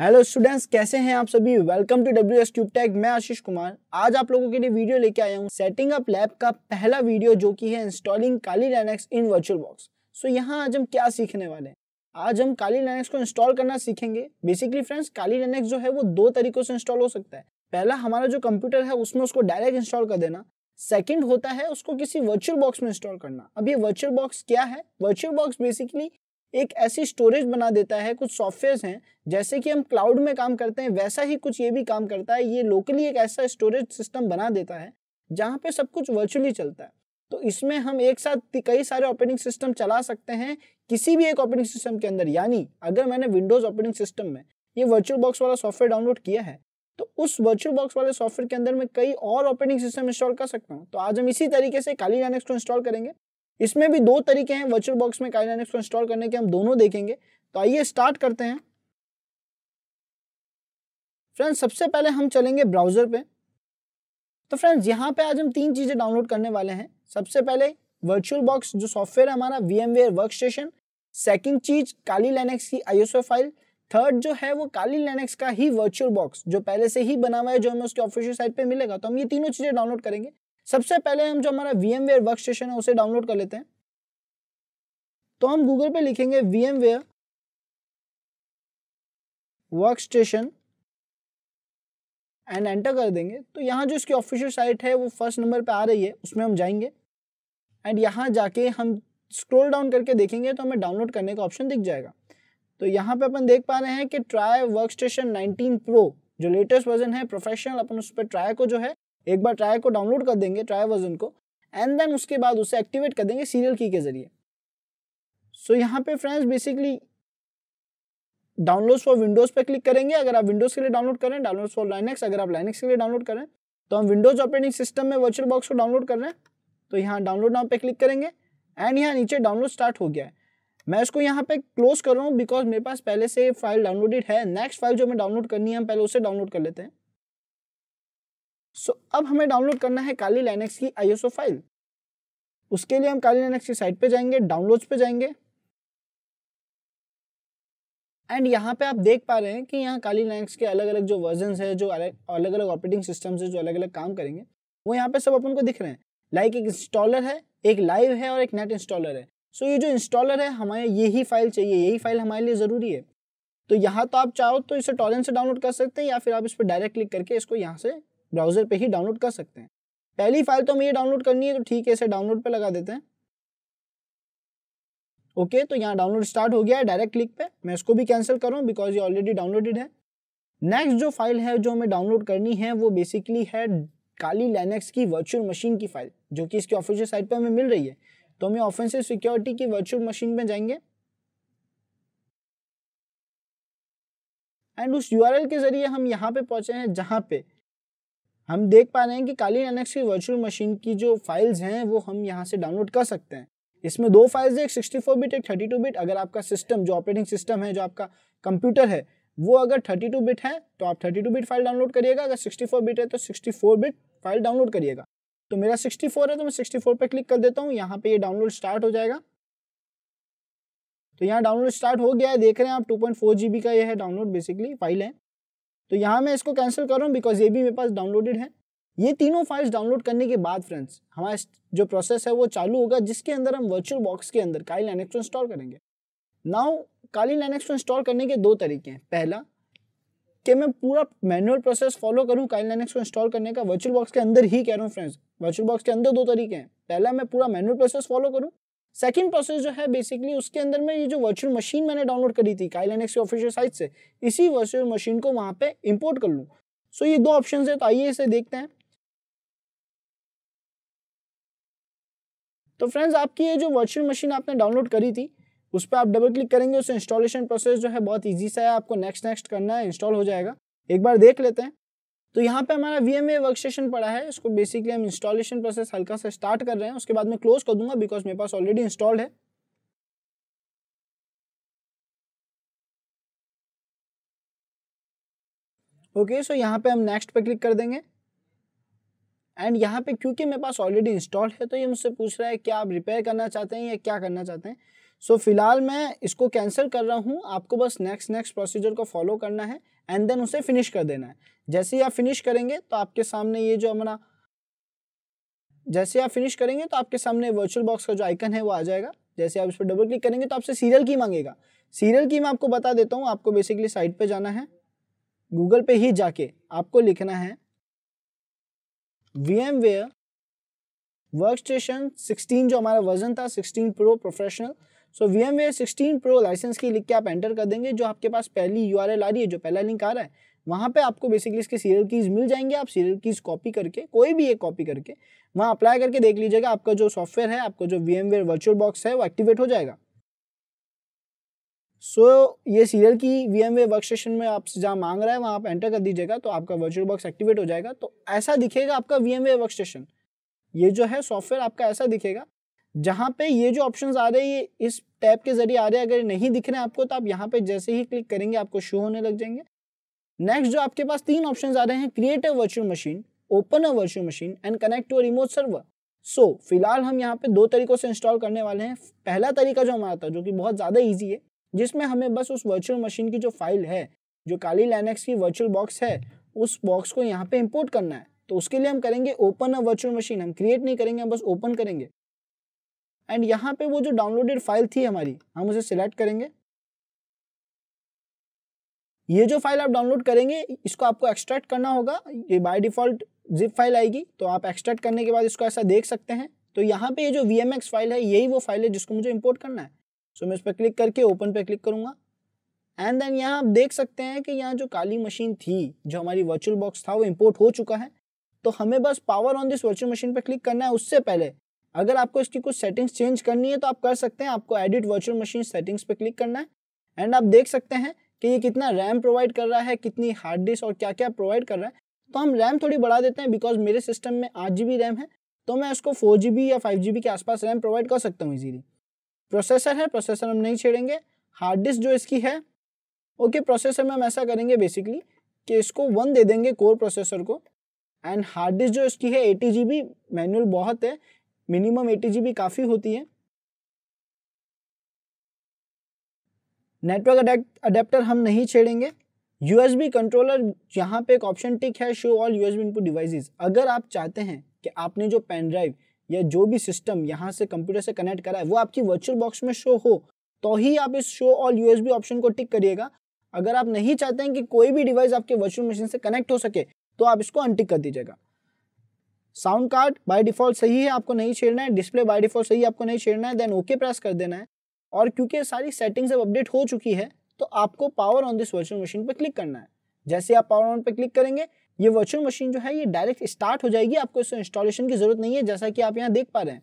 hello students कैसे हैं आप सभी welcome to W S cube tech मैं आशीष कुमार आज आप लोगों के लिए वीडियो लेके आया हूँ सेटिंग अप लैब का पहला वीडियो जो कि है installing Kali Linux in virtual box so यहाँ आज हम क्या सीखने वाले हैं आज हम काली लाइनेक्स को इंस्टॉल करना सीखेंगे बेसिकली फ्रेंड्स काली लाइनेक्स जो है वो दो तरीकों से इंस्टॉल हो सकता है पहला हमारा जो कंप्यूटर है उसमें उसको डायरेक्ट इंस्टॉल कर देना सेकेंड होता है उसको किसी वर्चुअल बॉक्स में इंस्टॉल करना अब ये वर्चुअल बॉक्स क्या है वर्चुअल बॉक्स बेसिकली एक ऐसी स्टोरेज बना देता है कुछ सॉफ्टवेयर हैं जैसे कि हम क्लाउड में काम करते हैं वैसा ही कुछ ये भी काम करता है ये लोकली एक ऐसा स्टोरेज सिस्टम बना देता है जहाँ पे सब कुछ वर्चुअली चलता है तो इसमें हम एक साथ कई सारे ऑपरेटिंग सिस्टम चला सकते हैं किसी भी एक ऑपरेटिंग सिस्टम के अंदर यानी अगर मैंने विंडोज ऑपरेटिंग सिस्टम में ये वर्चुअल बॉक्स वाला सॉफ्टवेयर डाउनलोड किया है तो उस वर्चुअल बॉक्स वाले सॉफ्टवेयर के अंदर मैं कई और ऑपरेटिंग सिस्टम इंस्टॉल कर सकता हूँ तो आज हम इसी तरीके से काली लाइनेक्स को इंस्टॉल करेंगे इसमें भी दो तरीके हैं वर्चुअल बॉक्स में काइडानिक्स को इंस्टॉल करने के हम दोनों देखेंगे तो आइए स्टार्ट करते हैं फ्रेंड्स सबसे पहले हम चलेंगे ब्राउज़र पे तो फ्रेंड्स यहाँ पे आज हम तीन चीज़ें डाउनलोड करने वाले हैं सबसे पहले वर्चुअल बॉक्स जो सॉफ्टवेयर है हमारा V M work station second चीज़ काली लेनेक्स की आई फाइल थर्ड जो है वो काली लेनेक्स का ही वर्चुअल बॉक्स जो पहले से ही बना हुआ है जो हमें उसके ऑफिशियल साइट पे मिलेगा तो हम ये तीनों चीज़ें डाउनलोड करेंगे सबसे पहले हम जो हमारा V M ware work station है उसे डाउनलोड कर लेते हैं तो हम गूगल पे लिखेंगे V M ware work station and enter कर देंगे तो यहाँ जो इसकी ऑफिशियल साइट है वो फर्स्ट नंबर पे आ रही है उसमें हम जाएंगे एंड यहाँ जाके हम स्क्रोल डाउन करके देखेंगे तो हमें डाउनलोड करने का ऑप्शन दिख जाएगा तो यहाँ पे अपन देख पा रहे हैं कि try work station nineteen pro जो लेटेस्ट वर्जन है प्रोफेशनल अपन उस पर ट्राई को जो है एक बार ट्राई को डाउनलोड कर देंगे ट्राई वर्जन को एंड देन उसके बाद उसे एक्टिवेट कर देंगे सीरियल की के जरिए सो so, यहाँ पे friends basically downloads for Windows पे क्लिक करेंगे अगर आप विंडोज के लिए डाउनलोड करें डाउनलोड फॉर लाइनेक्स अगर आप लाइनेक्स के लिए डाउनलोड करें तो हम विंडोज ऑपरेटिंग सिस्टम में वर्चुअल बॉक्स को डाउनलोड कर रहे हैं तो यहाँ डाउनलोड नाउ पे क्लिक करेंगे एंड यहाँ नीचे डाउनलोड स्टार्ट हो गया है मैं इसको यहाँ पे क्लोज कर रहा हूँ बिकॉज मेरे पास पहले से फाइल डाउनलोडेड है नेक्स्ट फाइल जो मैं डाउनलोड करनी है हम पहले उसे डाउनलोड कर लेते हैं सो so, अब हमें डाउनलोड करना है काली लाइनेक्स की आईएसओ फाइल उसके लिए हम काली लाइनेक्स की साइट पे जाएंगे डाउनलोड्स पे जाएंगे एंड यहाँ पे आप देख पा रहे हैं कि यहाँ काली लाइनेक्स के अलग अलग जो वर्जन है जो अलग अलग ऑपरेटिंग सिस्टम्स है जो अलग अलग काम करेंगे वो यहाँ पे सब अपन को दिख रहे हैं लाइक like एक इंस्टॉलर है एक लाइव है और एक नेट इंस्टॉलर है सो so, ये जो इंस्टॉलर है हमें यही फाइल चाहिए यही फाइल हमारे लिए ज़रूरी है तो यहाँ तो आप चाहो तो इसे टॉरेंट से डाउनलोड कर सकते हैं या फिर आप इस पर डायरेक्ट क्लिक करके इसको यहाँ से ब्राउज़र पे ही डाउनलोड कर सकते हैं पहली फाइल तो हमें ये डाउनलोड करनी है तो ठीक है इसे डाउनलोड पे लगा देते हैं ओके तो यहाँ डाउनलोड स्टार्ट हो गया है डायरेक्ट क्लिक पे मैं इसको भी कैंसिल करूँ बिकॉज ये ऑलरेडी डाउनलोडेड है नेक्स्ट जो फाइल है जो हमें डाउनलोड करनी है वो बेसिकली है काली लेनेक्स की वर्चुअल मशीन की फाइल जो कि इसकी ऑफिशियल साइट पर हमें मिल रही है तो हमें ऑफेंसिव सिक्योरिटी की वर्चुअल मशीन में जाएंगे एंड उस यूआरएल के जरिए हम यहाँ पे पहुंचे हैं जहाँ पे हम देख पा रहे हैं कि कालीन एनएक्स की वर्चुअल मशीन की जो फाइल्स हैं वो हम यहाँ से डाउनलोड कर सकते हैं इसमें दो फाइल्स है एक सिक्सटी फोर बिट एक थर्टी टू बिट अगर आपका सिस्टम जो ऑपरेटिंग सिस्टम है जो आपका कंप्यूटर है वो अगर थर्टी टू बिट है तो आप thirty two bit file download करिएगा अगर सिक्सटी फोर बिट है तो sixty four bit file download करिएगा तो मेरा सिक्सटी फोर है तो मैं सिक्सटी फोर पर क्लिक कर देता हूँ यहाँ पे ये डाउनलोड स्टार्ट हो जाएगा तो यहाँ डाउनलोड स्टार्ट हो गया है देख रहे हैं आप two point four G B का यह है डाउनलोड बेसिकली फाइल है तो यहाँ मैं इसको कैंसिल कर रहा हूँ बिकॉज ये भी मेरे पास डाउनलोडेड है ये तीनों फाइल्स डाउनलोड करने के बाद फ्रेंड्स हमारा जो प्रोसेस है वो चालू होगा जिसके अंदर हम वर्चुअल बॉक्स के अंदर काली लाइनेक्स को इंस्टॉल करेंगे नाउ काली लाइनेक्स को इंस्टॉल करने के दो तरीके हैं पहला कि मैं पूरा मैनुअल प्रोसेस फॉलो करूँ काली लाइनेक्स को इंस्टॉल करने का वर्चुअल बॉक्स के अंदर ही कह रहा हूँ फ्रेंड्स वर्चुअल बॉक्स के अंदर दो तरीके हैं पहला मैं पूरा मैनुअल प्रोसेस फॉलो करूँ सेकेंड प्रोसेस जो है बेसिकली उसके अंदर में ये जो वर्चुअल मशीन मैंने डाउनलोड करी थी काइलेनेक्स की ऑफिशियल साइट से इसी वर्चुअल मशीन को वहां पे इंपोर्ट कर लूँ सो so, ये दो ऑप्शन है तो आइए इसे देखते हैं तो फ्रेंड्स आपकी ये जो वर्चुअल मशीन आपने डाउनलोड करी थी उस पर आप डबल क्लिक करेंगे उस इंस्टॉलेशन प्रोसेस जो है बहुत ईजी सा है आपको नेक्स्ट नेक्स्ट करना है इंस्टॉल हो जाएगा एक बार देख लेते हैं तो यहाँ पे हमारा वी एम वर्कस्टेशन पड़ा है इसको बेसिकली हम इंस्टॉलेशन प्रोसेस हल्का सा स्टार्ट कर रहे हैं उसके बाद मैं क्लोज कर दूंगा बिकॉज मेरे पास ऑलरेडी इंस्टॉल्ड है ओके okay, सो so यहाँ पे हम नेक्स्ट पे क्लिक कर देंगे एंड यहाँ पे क्योंकि मेरे पास ऑलरेडी इंस्टॉल्ड है तो ये मुझसे पूछ रहा है क्या आप रिपेयर करना चाहते हैं या क्या करना चाहते हैं सो so, फिलहाल मैं इसको कैंसिल कर रहा हूँ आपको बस नेक्स्ट नेक्स्ट प्रोसीजर को फॉलो करना है एंड देन उसे फिनिश कर देना है जैसे ही आप फिनिश करेंगे तो आपके सामने ये जो हमारा जैसे आप फिनिश करेंगे तो आपके सामने वर्चुअल बॉक्स का जो आइकन है वो आ जाएगा जैसे आप इस पर डबल क्लिक करेंगे तो आपसे सीरियल की मांगेगा सीरियल की मैं आपको बता देता हूँ आपको बेसिकली साइट पर जाना है गूगल पे ही जाके आपको लिखना है V M ware work station sixteen जो हमारा वर्जन था sixteen pro professional so V M ware sixteen pro license की लिख के आप एंटर कर देंगे जो आपके पास पहली यू आर एल आ रही है जो पहला लिंक आ रहा है वहाँ पे आपको बेसिकली इसके सीरियल कीज़ मिल जाएंगे आप सीरियल कीज़ कॉपी करके कोई भी एक कॉपी करके वहाँ अप्लाई करके देख लीजिएगा आपका जो सॉफ्टवेयर है आपका जो V M ware virtual box है वो एक्टिवेट हो जाएगा सो so, ये सीरियल की वी एम वर्क स्टेशन में आपसे जहाँ मांग रहा है वहाँ आप एंटर कर दीजिएगा तो आपका वर्चुअल बॉक्स एक्टिवेट हो जाएगा तो ऐसा दिखेगा आपका वी एम वर्क स्टेशन ये जो है सॉफ्टवेयर आपका ऐसा दिखेगा जहाँ पे ये जो ऑप्शंस आ रहे हैं ये इस टैब के जरिए आ रहे हैं अगर नहीं दिख रहे हैं आपको तो आप यहाँ पे जैसे ही क्लिक करेंगे आपको शो होने लग जाएंगे नेक्स्ट जो आपके पास तीन ऑप्शंस आ रहे हैं create a virtual machine open a virtual machine and connect to a remote server so फिलहाल हम यहाँ पे दो तरीकों से इंस्टॉल करने वाले हैं पहला तरीका जो हमारा था जो कि बहुत ज़्यादा ईजी है जिसमें हमें बस उस वर्चुअल मशीन की जो फाइल है जो काली लैनक्स की वर्चुअल बॉक्स है उस बॉक्स को यहाँ पे इम्पोर्ट करना है तो उसके लिए हम करेंगे ओपन अ वर्चुअल मशीन हम क्रिएट नहीं करेंगे हम बस ओपन करेंगे एंड यहाँ पे वो जो डाउनलोडेड फाइल थी हमारी हम उसे सिलेक्ट करेंगे ये जो फाइल आप डाउनलोड करेंगे इसको आपको एक्सट्रैक्ट करना होगा ये बाय डिफॉल्ट जिप फाइल आएगी तो आप एक्सट्रैक्ट करने के बाद इसको ऐसा देख सकते हैं तो यहाँ पे ये जो वी फाइल है यही वो फाइल है जिसको मुझे इम्पोर्ट करना है सो मैं इस पर क्लिक करके ओपन पे क्लिक करूँगा एंड देन यहाँ आप देख सकते हैं कि यहाँ जो काली मशीन थी जो हमारी वर्चुअल बॉक्स था वो इम्पोर्ट हो चुका है तो हमें बस power on this virtual machine पर क्लिक करना है उससे पहले अगर आपको इसकी कुछ सेटिंग्स चेंज करनी है तो आप कर सकते हैं आपको एडिट वर्चुअल मशीन सेटिंग्स पे क्लिक करना है एंड आप देख सकते हैं कि ये कितना रैम प्रोवाइड कर रहा है कितनी हार्ड डिस्क और क्या क्या प्रोवाइड कर रहा है तो हम रैम थोड़ी बढ़ा देते हैं बिकॉज मेरे सिस्टम में आठ रैम है तो मैं उसको फोर या फाइव के आसपास रैम प्रोवाइड कर सकता हूँ ईजीली प्रोसेसर है प्रोसेसर हम नहीं छेड़ेंगे हार्ड डिस्क जो इसकी है ओके प्रोसेसर में हम ऐसा करेंगे बेसिकली कि इसको वन दे देंगे कोर प्रोसेसर को एंड हार्ड डिस्क जो इसकी है एटी जी बी मैनुअल बहुत है मिनिमम एटी जी काफ़ी होती है नेटवर्क अडेप्टर हम नहीं छेड़ेंगे यूएसबी कंट्रोलर यहाँ पे एक ऑप्शन टिक है show all USB input devices अगर आप चाहते हैं कि आपने जो पेन ड्राइव या जो भी सिस्टम यहाँ से कंप्यूटर से कनेक्ट करा है वो आपकी वर्चुअल बॉक्स में शो हो तो ही आप इस शो ऑल यूएसबी ऑप्शन को टिक करिएगा अगर आप नहीं चाहते हैं कि कोई भी डिवाइस आपके वर्चुअल मशीन से कनेक्ट हो सके तो आप इसको अनटिक कर दीजिएगा साउंड कार्ड बाय डिफॉल्ट सही है आपको नहीं छेड़ना है डिस्प्ले बाय डिफॉल्ट सही है आपको नहीं छेड़ना है देन ओके प्रेस कर देना है और क्योंकि सारी सेटिंग्स अब अपडेट हो चुकी है तो आपको power on this virtual machine पर क्लिक करना है जैसे आप पावर ऑन पर क्लिक करेंगे ये वर्चुअल मशीन जो है ये डायरेक्ट स्टार्ट हो जाएगी आपको इस इंस्टॉलेशन की जरूरत नहीं है जैसा कि आप यहाँ देख पा रहे हैं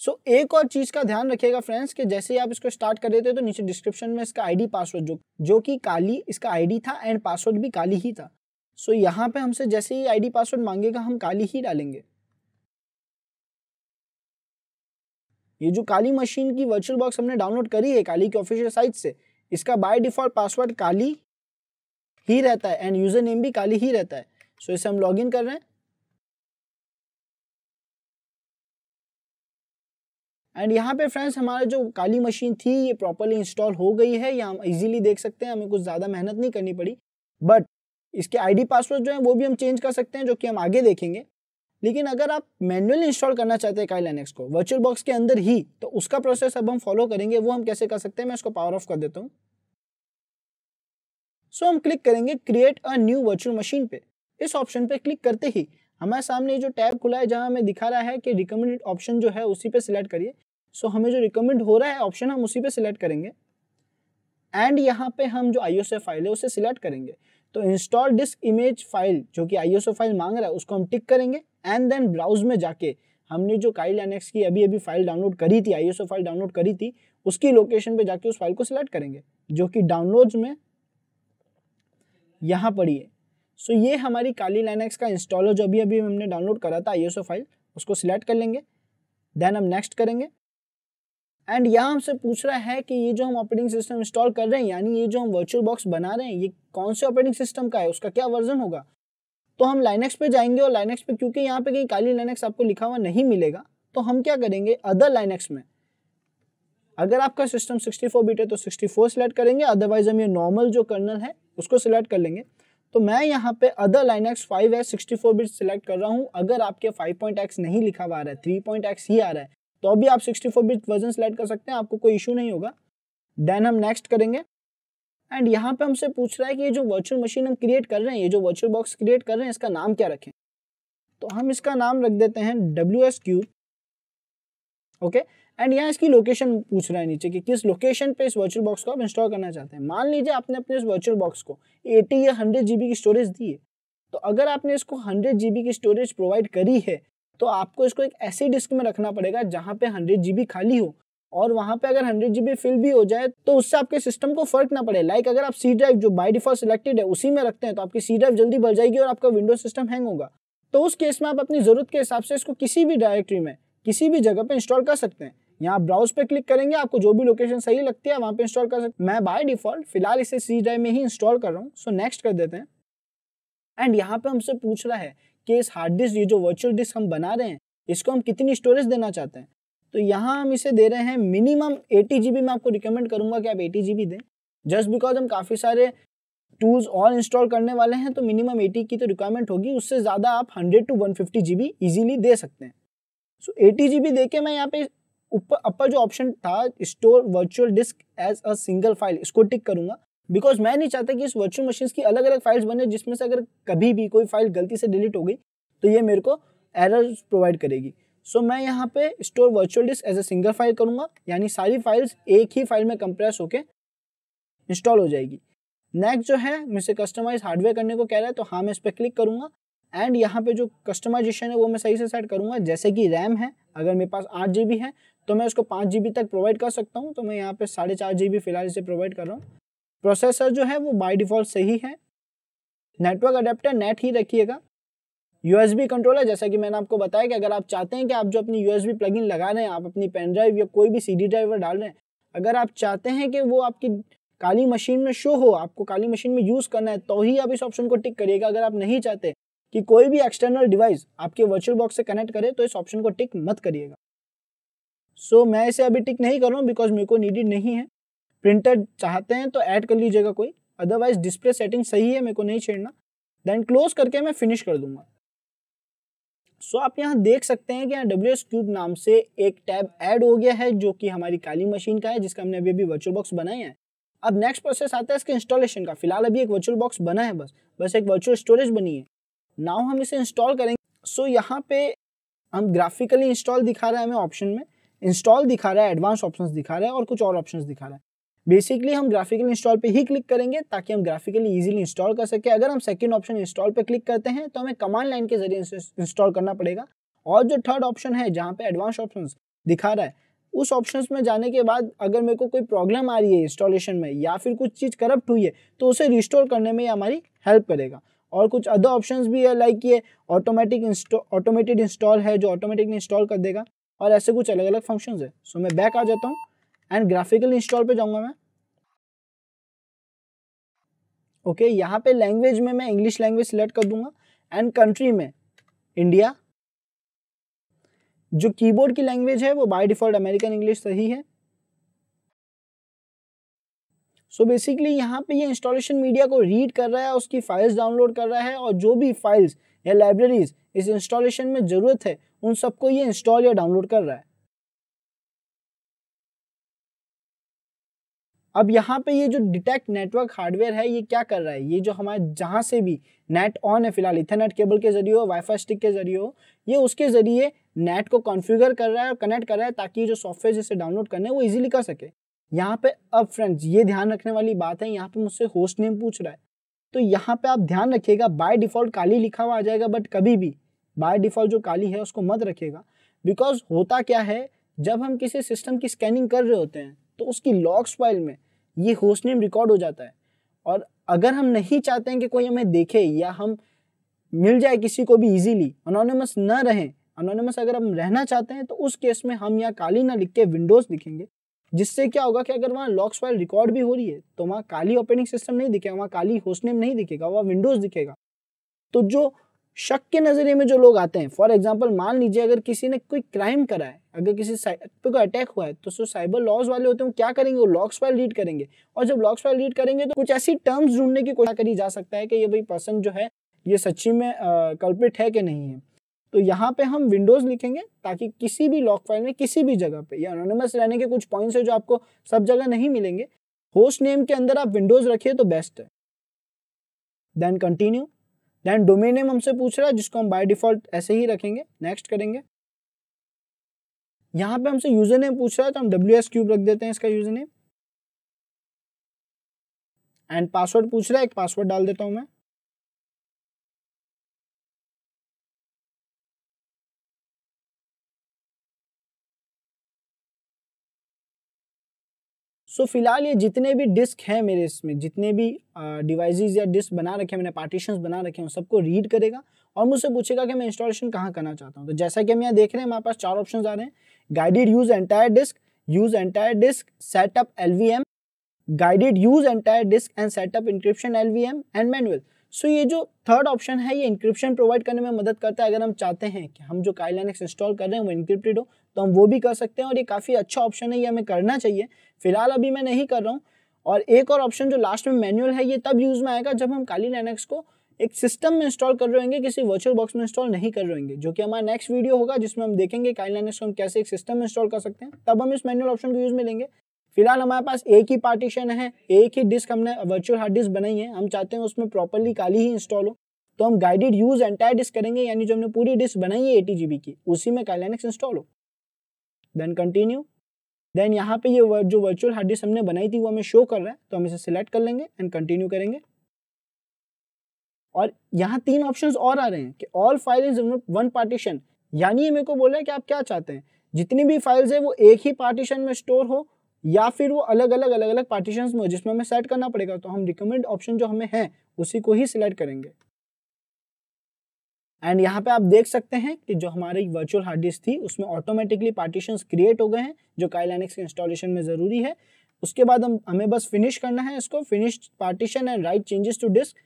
सो so, एक और चीज़ का ध्यान रखिएगा फ्रेंड्स कि जैसे ही आप इसको स्टार्ट कर देते हो तो नीचे डिस्क्रिप्शन में इसका आईडी पासवर्ड जो जो कि काली इसका आईडी था एंड पासवर्ड भी काली ही था सो so, यहाँ पे हमसे जैसे ही आईडी पासवर्ड मांगेगा हम काली ही डालेंगे ये जो काली मशीन की वर्चुअल बॉक्स हमने डाउनलोड करी है काली की ऑफिशियल साइट से इसका बाय डिफॉल्ट पासवर्ड काली ही रहता है एंड यूजर नेम भी काली ही रहता है सो so, इसे हम लॉग कर रहे हैं एंड यहाँ पे फ्रेंड्स हमारा जो काली मशीन थी ये प्रॉपरली इंस्टॉल हो गई है या हम इजीली देख सकते हैं हमें कुछ ज़्यादा मेहनत नहीं करनी पड़ी बट इसके आईडी पासवर्ड जो है वो भी हम चेंज कर सकते हैं जो कि हम आगे देखेंगे लेकिन अगर आप मैनुअली इंस्टॉल करना चाहते हैं काइल को वर्चुअल बॉक्स के अंदर ही तो उसका प्रोसेस अब हम फॉलो करेंगे वो हम कैसे कर सकते हैं मैं इसको पावर ऑफ कर देता हूँ सो so, हम क्लिक करेंगे create a new virtual machine पे इस ऑप्शन पे क्लिक करते ही हमारे सामने जो टैब खुला है जहां हमें दिखा रहा है कि रिकमेंडेड ऑप्शन जो है उसी पे सिलेक्ट करिए सो so, हमें जो रिकमेंड हो रहा है ऑप्शन हम उसी पे सिलेक्ट करेंगे एंड यहाँ पे हम जो आई फाइल है उसे सिलेक्ट करेंगे तो इंस्टॉल डिस्क इमेज फाइल जो कि आई फाइल मांग रहा है उसको हम टिक करेंगे एंड देन ब्राउज में जाके हमने जो काइल एनेक्स की अभी अभी फाइल डाउनलोड करी थी आई फाइल डाउनलोड करी थी उसकी लोकेशन पे जाके उस फाइल को सिलेक्ट करेंगे जो कि डाउनलोड में यहाँ पड़ी है सो so, ये हमारी काली लाइनेक्स का इंस्टॉलर जो अभी अभी हमने डाउनलोड करा था आई फाइल उसको सिलेक्ट कर लेंगे देन हम नेक्स्ट करेंगे एंड यहाँ हमसे पूछ रहा है कि ये जो हम ऑपरेटिंग सिस्टम इंस्टॉल कर रहे हैं यानी ये जो हम वर्चुअल बॉक्स बना रहे हैं ये कौन से ऑपरेटिंग सिस्टम का है उसका क्या वर्जन होगा तो हम लाइनेक्स पे जाएंगे और लाइनेक्स पे क्योंकि यहाँ पे कहीं काली लाइनेक्स आपको लिखा हुआ नहीं मिलेगा तो हम क्या करेंगे अदर लाइनेक्स में अगर आपका सिस्टम 64 बीट है तो 64 सिलेक्ट करेंगे अदरवाइज हम ये नॉर्मल जो कर्नल है उसको सिलेक्ट कर लेंगे तो मैं यहाँ पे अदर लाइनेक्स फाइव है सिक्सटी फोर बीट सिलेक्ट कर रहा हूँ अगर आपके फाइव पॉइंट एक्स नहीं लिखा हुआ आ रहा है थ्री पॉइंट एक्स ही आ रहा है तो अभी आप 64 बिट वर्जन सेलेक्ट कर सकते हैं आपको कोई इशू नहीं होगा देन हम नेक्स्ट करेंगे एंड यहाँ पे हमसे पूछ रहा है कि ये जो वर्चुअल मशीन हम क्रिएट कर रहे हैं ये जो वर्चुअल बॉक्स क्रिएट कर रहे हैं इसका नाम क्या रखें तो हम इसका नाम रख देते हैं W S cube okay and यहाँ इसकी लोकेशन पूछ रहा है नीचे कि किस लोकेशन पे इस वर्चुअल बॉक्स को आप इंस्टॉल करना चाहते हैं मान लीजिए आपने अपने इस वर्चुअल बॉक्स को 80 या 100 जीबी की स्टोरेज दी है तो अगर आपने इसको 100 जीबी की स्टोरेज प्रोवाइड करी है तो आपको इसको एक ऐसी डिस्क में रखना पड़ेगा जहाँ पे हंड्रेड जी खाली हो और वहाँ पे अगर हंड्रेड जी फिल भी हो जाए तो उससे आपके सिस्टम को फर्क ना पड़े लाइक अगर आप सी ड्राइव जो बाई डिफॉल्ट सिलेक्टेड है उसी में रखते हैं तो आपकी सी ड्राइव जल्दी बढ़ जाएगी और आपका विंडो सिस्टम हैंग होगा तो उस केस में आप अपनी ज़रूरत के हिसाब से इसको किसी भी डायरेक्ट्री में किसी भी जगह पर इंस्टॉल कर सकते हैं यहाँ ब्राउज पे क्लिक करेंगे आपको जो भी लोकेशन सही लगती है वहाँ पे इंस्टॉल कर सकते हैं मैं बाय डिफॉल्ट फिलहाल इसे सी ड्राइव में ही इंस्टॉल कर रहा हूँ सो नेक्स्ट कर देते हैं एंड यहाँ पे हमसे पूछ रहा है कि इस हार्ड डिस्क ये जो वर्चुअल डिस्क हम बना रहे हैं इसको हम कितनी स्टोरेज देना चाहते हैं तो यहाँ हम इसे दे रहे हैं मिनिमम एटी जी मैं आपको रिकमेंड करूँगा कि आप एटी जी दें जस्ट बिकॉज हम काफ़ी सारे टूल्स और इंस्टॉल करने वाले हैं तो मिनिमम एटी की तो रिक्वायरमेंट होगी उससे ज़्यादा आप hundred to one fifty G B दे सकते हैं सो एटी जी बी दे के मैं यहाँ पे ऊपर अपर जो ऑप्शन था store virtual disk as a single file इसको टिक करूँगा बिकॉज मैं नहीं चाहता कि इस वर्चुअल मशीन की अलग अलग फाइल्स बने जिसमें से अगर कभी भी कोई फाइल गलती से डिलीट हो गई तो ये मेरे को एरर प्रोवाइड करेगी सो so, मैं यहाँ पे store virtual disk as a single file करूँगा यानी सारी फाइल्स एक ही फाइल में कंप्रेस होकर इंस्टॉल हो जाएगी नेक्स्ट जो है मुझसे कस्टमाइज हार्डवेयर करने को कह रहा है तो हाँ मैं इस पर क्लिक करूँगा एंड यहाँ पे जो कस्टमाइजेशन है वो मैं सही से सेट करूँगा जैसे कि रैम है अगर मेरे पास आठ जी है तो मैं उसको पाँच जी तक प्रोवाइड कर सकता हूँ तो मैं यहाँ पे साढ़े चार जी फिलहाल इसे प्रोवाइड कर रहा हूँ प्रोसेसर जो है वो बाय डिफ़ॉल्ट सही है नेटवर्क अडेप्टर नेट ही रखिएगा यूएसबी कंट्रोलर जैसा कि मैंने आपको बताया कि अगर आप चाहते हैं कि आप जो अपनी यूएसबी प्लगइन लगा रहे हैं आप अपनी पेन ड्राइव या कोई भी सीडी ड्राइवर डाल रहे हैं अगर आप चाहते हैं कि वो आपकी काली मशीन में शो हो आपको काली मशीन में यूज़ करना है तो ही आप इस ऑप्शन को टिक करिएगा अगर आप नहीं चाहते कि कोई भी एक्सटर्नल डिवाइस आपके वर्चुअल बॉक्स से कनेक्ट करे तो इस ऑप्शन को टिक मत करिएगा सो so, मैं इसे अभी टिक नहीं कर रहा हूँ बिकॉज मेरे को नीडेड नहीं है प्रिंटर चाहते हैं तो ऐड कर लीजिएगा कोई अदरवाइज डिस्प्ले सेटिंग सही है मेरे को नहीं छेड़ना देन क्लोज करके मैं फिनिश कर दूंगा सो so, आप यहाँ देख सकते हैं कि यहाँ डब्ल्यू एस क्यूब नाम से एक टैब ऐड हो गया है जो कि हमारी काली मशीन का है जिसका हमने अभी अभी वर्चुअल बॉक्स बनाए हैं अब नेक्स्ट प्रोसेस आता है इसके इंस्टॉलेशन का फिलहाल अभी एक वर्चुअल बॉक्स बना है बस बस एक वर्चुअल स्टोरेज बनी है नाउ हम इसे इंस्टॉल करेंगे सो so, यहाँ पे हम ग्राफिकली इंस्टॉल दिखा रहे हैं हमें ऑप्शन में इंस्टॉल दिखा रहा है एडवांस ऑप्शन दिखा रहा है और कुछ और ऑप्शन दिखा रहा है बेसिकली हम ग्राफिकली इंस्टॉल पे ही क्लिक करेंगे ताकि हम ग्राफिकली इजीली इंस्टॉल कर सके अगर हम सेकंड ऑप्शन इंस्टॉल पे क्लिक करते हैं तो हमें कमांड लाइन के जरिए इंस्टॉल करना पड़ेगा और जो थर्ड ऑप्शन है जहाँ पे एडवांस ऑप्शन दिखा रहा है उस ऑप्शन में जाने के बाद अगर मेरे को कोई प्रॉब्लम आ रही है इंस्टॉलेशन में या फिर कुछ चीज़ करप्ट हुई है तो उसे रिस्टोर करने में हमारी हेल्प करेगा और कुछ अदर ऑप्शंस भी है लाइक ये ऑटोमेटिक ऑटोमेटेड इंस्टॉल है जो ऑटोमेटिकली इंस्टॉल कर देगा और ऐसे कुछ अलग अलग फंक्शंस है सो मैं बैक आ जाता हूँ एंड ग्राफिकल इंस्टॉल पे जाऊंगा मैं ओके okay, यहाँ पे लैंग्वेज में मैं इंग्लिश लैंग्वेज सेलेक्ट कर दूंगा एंड कंट्री में इंडिया जो कीबोर्ड की लैंग्वेज है वो बाय डिफॉल्ट अमेरिकन इंग्लिश सही है सो so बेसिकली यहाँ पे ये इंस्टॉलेशन मीडिया को रीड कर रहा है उसकी फाइल्स डाउनलोड कर रहा है और जो भी फाइल्स या लाइब्रेरीज इस इंस्टॉलेशन में ज़रूरत है उन सबको ये इंस्टॉल या डाउनलोड कर रहा है अब यहाँ पे ये जो डिटेक्ट नेटवर्क हार्डवेयर है ये क्या कर रहा है ये जो हमारे जहाँ से भी नेट ऑन है फिलहाल इथरनेट केबल के जरिए हो वाईफाई स्टिक के जरिए हो ये उसके ज़रिए नेट को कॉन्फ़िगर कर रहा है और कनेक्ट कर रहा है ताकि जो सॉफ्टवेयर जिसे डाउनलोड करना है वो ईजिली कर सके यहाँ पे अब फ्रेंड्स ये ध्यान रखने वाली बात है यहाँ पे मुझसे होस्ट नेम पूछ रहा है तो यहाँ पे आप ध्यान रखिएगा बाय डिफ़ॉल्ट काली लिखा हुआ आ जाएगा बट कभी भी बाय डिफ़ॉल्ट जो काली है उसको मत रखिएगा बिकॉज होता क्या है जब हम किसी सिस्टम की स्कैनिंग कर रहे होते हैं तो उसकी लॉक्स फाइल में ये होस्ट नेम रिकॉर्ड हो जाता है और अगर हम नहीं चाहते हैं कि कोई हमें देखे या हम मिल जाए किसी को भी इजीली अनोनमस ना रहें अनोनमस अगर हम रहना चाहते हैं तो उस केस में हम यहाँ काली ना लिख के विंडोज़ लिखेंगे जिससे क्या होगा कि अगर वहाँ लॉक्स फाइल रिकॉर्ड भी हो रही है तो वहाँ काली ऑपरेटिंग सिस्टम नहीं दिखेगा वहाँ काली होस्ट नेम नहीं दिखेगा वहाँ विंडोज़ दिखेगा तो जो शक के नज़रिए में जो लोग आते हैं फॉर एग्जाम्पल मान लीजिए अगर किसी ने कोई क्राइम करा है अगर किसी पे कोई अटैक हुआ है तो सो साइबर लॉज वाले होते हैं वो क्या करेंगे वो लॉक्स फाइल रीड करेंगे और जब लॉक्स फाइल रीड करेंगे तो कुछ ऐसी टर्म्स ढूंढने की कोशिश करी जा सकता है कि ये भाई पर्सन जो है ये सच्ची में कल्पिट है कि नहीं है तो यहाँ पे हम विंडोज लिखेंगे ताकि किसी भी लॉक फाइल में किसी भी जगह पे या अनोनमस रहने के कुछ पॉइंट्स है जो आपको सब जगह नहीं मिलेंगे होस्ट नेम के अंदर आप विंडोज रखिए तो बेस्ट है then continue then domain name हमसे पूछ रहा है जिसको हम बाय डिफॉल्ट ऐसे ही रखेंगे नेक्स्ट करेंगे यहाँ पे हमसे यूजर नेम पूछ रहा है तो हम डब्ल्यू एस क्यूब रख देते हैं इसका यूजर नेम एंड पासवर्ड पूछ रहा है एक पासवर्ड डाल देता हूँ मैं सो so, फिलहाल ये जितने भी डिस्क हैं मेरे इसमें जितने भी डिवाइसेस या डिस्क बना रखे हैं मैंने पार्टीशंस बना रखे हैं सबको रीड करेगा और मुझसे पूछेगा कि मैं इंस्टॉलेशन कहाँ करना चाहता हूँ तो जैसा कि हम यहाँ देख रहे हैं हमारे पास चार ऑप्शन आ रहे हैं guided use entire disk use entire disk setup L guided use entire disk and setup encryption L and manual so ये जो थर्ड ऑप्शन है ये इंक्रिप्शन प्रोवाइड करने में मदद करता है अगर हम चाहते हैं कि हम जो काइलाइनक्स इंस्टॉल कर रहे हैं वो इंक्रिप्टेड हो तो हम वो भी कर सकते हैं और ये काफ़ी अच्छा ऑप्शन है ये हमें करना चाहिए फिलहाल अभी मैं नहीं कर रहा हूँ और एक और ऑप्शन जो लास्ट में मैनुअल है ये तब यूज़ में आएगा जब हम काली लाइनक्स को एक सिस्टम में इंस्टॉल कर रहे होंगे किसी वर्चुअल बॉक्स में इंस्टॉल नहीं कर रहे होंगे जो कि हमारा नेक्स्ट वीडियो होगा जिसमें हम देखेंगे काली लाइनक्स को हम कैसे एक सिस्टम में इंस्टॉल कर सकते हैं तब हम इस मैनुअल ऑप्शन को यूज़ में लेंगे फिलहाल हमारे पास एक ही पार्टीशन है एक ही डिस्क हमने वर्चुअल हार्ड डिस्क बनाई है हम चाहते हैं उसमें प्रॉपरली काली ही इंस्टॉल हो तो हम गाइडेड यूज़ एंटायर डिस्क करेंगे यानी जो हमने पूरी डिस्क बनाई है एटी की उसी में काइलाइनक्स इंस्टॉल हो देन कंटिन्यू देन यहाँ पे ये जो वर्चुअल हार्ड डिस्क हमने बनाई थी वो हमें शो कर रहा है तो हम इसे सिलेक्ट कर लेंगे एंड कंटिन्यू करेंगे और यहाँ तीन ऑप्शंस और आ रहे हैं कि all file is one partition यानी ये मेरे को बोला है कि आप क्या चाहते हैं जितनी भी फाइल्स है वो एक ही पार्टीशन में स्टोर हो या फिर वो अलग अलग अलग अलग पार्टीशन में हो जिसमें हमें सेट करना पड़ेगा तो हम रिकमेंड ऑप्शन जो हमें है उसी को ही सिलेक्ट करेंगे एंड यहाँ पे आप देख सकते हैं कि जो हमारी वर्चुअल हार्ड डिस्क थी उसमें ऑटोमेटिकली पार्टीशन क्रिएट हो गए हैं जो काइलैनिक्स के इंस्टॉलेशन में ज़रूरी है उसके बाद हम हमें बस फिनिश करना है इसको finish partition and write changes to disk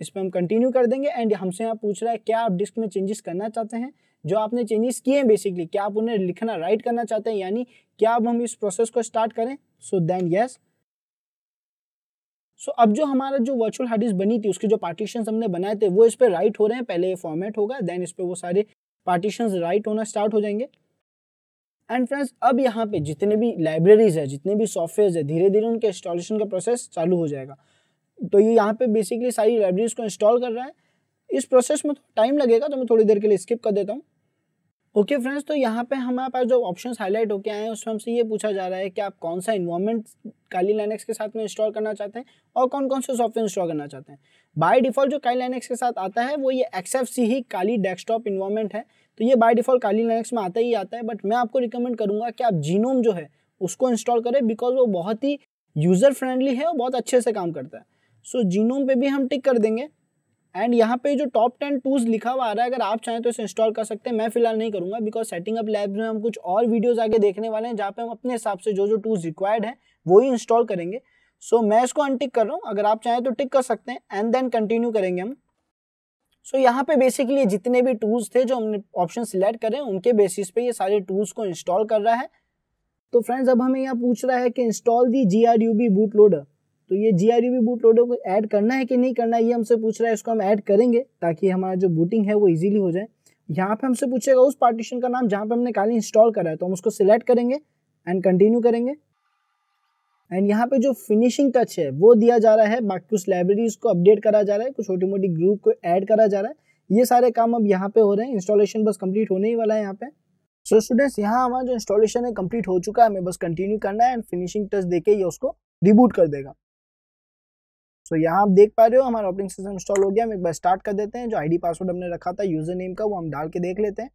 इस पर हम कंटिन्यू कर देंगे एंड हमसे यहाँ पूछ रहा है क्या आप डिस्क में चेंजेस करना चाहते हैं जो आपने चेंजेस किए हैं बेसिकली क्या आप उन्हें लिखना राइट करना चाहते हैं यानी क्या अब हम इस प्रोसेस को स्टार्ट करें सो देन यस सो अब जो हमारा जो वर्चुअल हार्ड डिस्क बनी थी उसके जो पार्टीशन हमने बनाए थे वो इस पर राइट हो रहे हैं पहले ये फॉर्मेट होगा देन इस पर वो सारे पार्टीशन राइट होना स्टार्ट हो जाएंगे एंड फ्रेंड्स अब यहाँ पे जितने भी लाइब्रेरीज है जितने भी सॉफ्टवेयर है धीरे धीरे उनके इंस्टॉलेशन का प्रोसेस चालू हो जाएगा तो ये यहाँ पे बेसिकली सारी लाइब्रेरीज को इंस्टॉल कर रहा है इस प्रोसेस में टाइम तो लगेगा तो मैं थोड़ी देर के लिए स्किप कर देता हूँ ओके okay फ्रेंड्स तो यहाँ पे हमारे पास जो ऑप्शन हाईलाइट होके आए हैं उसमें हमसे ये पूछा जा रहा है कि आप कौन सा इन्वायरमेंट काली लाइनेक्स के साथ में इंस्टॉल करना चाहते हैं और कौन कौन से सॉफ्टवेयर इंस्टॉल करना चाहते हैं बाय डिफॉल्ट जो काली लाइनेक्स के साथ आता है वो ये सी ही काली डेस्कटॉप इन्वायरमेंट है तो ये बाई डिफॉल्ट काली लाइनेक्स में आता ही आता है बट मैं आपको रिकमेंड करूँगा कि आप जीनोम जो है उसको इंस्टॉल करें बिकॉज वो बहुत ही यूज़र फ्रेंडली है और बहुत अच्छे से काम करता है सो so, जीनोम पर भी हम टिक कर देंगे एंड यहाँ पे जो टॉप टेन टूल्स लिखा हुआ आ रहा है अगर आप चाहें तो इसे इंस्टॉल कर सकते हैं मैं फिलहाल नहीं करूँगा बिकॉज सेटिंग अप लैब्स में हम कुछ और वीडियोज़ आगे देखने वाले हैं जहाँ पे हम अपने हिसाब से जो जो टूल्स रिक्वायर्ड हैं वो ही इंस्टॉल करेंगे सो so, मैं इसको अनटिक कर रहा हूँ अगर आप चाहें तो टिक कर सकते हैं एंड देन कंटिन्यू करेंगे हम सो so, यहाँ पे बेसिकली जितने भी टूल्स थे जो हमने ऑप्शन सिलेक्ट करें उनके बेसिस पे ये सारे टूल्स को इंस्टॉल कर रहा है तो फ्रेंड्स अब हमें यहाँ पूछ रहा है कि install the G R U B boot loader तो ये G R U boot loader को ऐड करना है कि नहीं करना है ये हमसे पूछ रहा है इसको हम ऐड करेंगे ताकि हमारा जो बूटिंग है वो इजीली हो जाए यहाँ पे हमसे पूछेगा उस पार्टीशन का नाम जहाँ पे हमने काली इंस्टॉल करा है तो हम उसको सिलेक्ट करेंगे एंड कंटिन्यू करेंगे एंड यहाँ पे जो फिनिशिंग टच है वो दिया जा रहा है बाकी कुछ लाइब्रेरीज को अपडेट करा जा रहा है कुछ छोटी मोटी ग्रुप को ऐड करा जा रहा है ये सारे काम अब यहाँ पे हो रहे हैं इंस्टॉलेशन बस कंप्लीट होने ही वाला है यहाँ पे सो स्टूडेंट्स यहाँ हमारा जो इंस्टॉलेशन है कंप्लीट हो चुका है हमें बस कंटिन्यू करना है एंड फिनिशिंग टच देके ये उसको रिबूट कर देगा सो so, यहाँ आप देख पा रहे हो हमारा ऑपरेटिंग सिस्टम इंस्टॉल हो गया हम एक बार स्टार्ट कर देते हैं जो आईडी पासवर्ड हमने रखा था यूज़र नेम का वो हम डाल के देख लेते हैं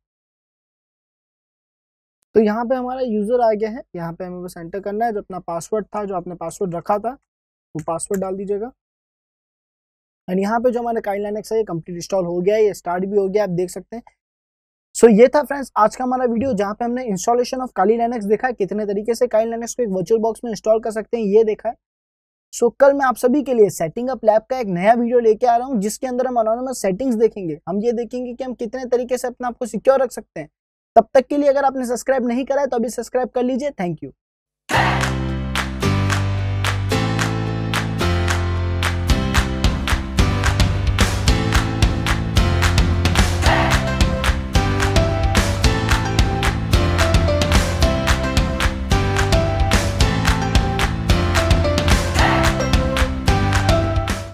तो यहाँ पे हमारा यूज़र आ गया है यहाँ पे हमें बस एंटर करना है जो अपना पासवर्ड था जो आपने पासवर्ड रखा था वो पासवर्ड डाल दीजिएगा एंड यहाँ पे जो हमारे काइल है ये कंप्लीट इंस्टॉल हो गया है ये स्टार्ट भी हो गया आप देख सकते हैं सो so, ये था फ्रेंड्स आज का हमारा वीडियो जहाँ पे हमने इंस्टॉलेशन ऑफ काली लाइनक्स देखा है कितने तरीके से काली लाइनक्स को एक वर्चुअल बॉक्स में इंस्टॉल कर सकते हैं ये देखा है सो so, कल मैं आप सभी के लिए सेटिंग अप लैब का एक नया वीडियो लेके आ रहा हूँ जिसके अंदर हम अनोनमस सेटिंग्स देखेंगे हम ये देखेंगे कि हम कितने तरीके से अपने आपको सिक्योर रख सकते हैं तब तक के लिए अगर आपने सब्सक्राइब नहीं करा है तो अभी सब्सक्राइब कर लीजिए थैंक यू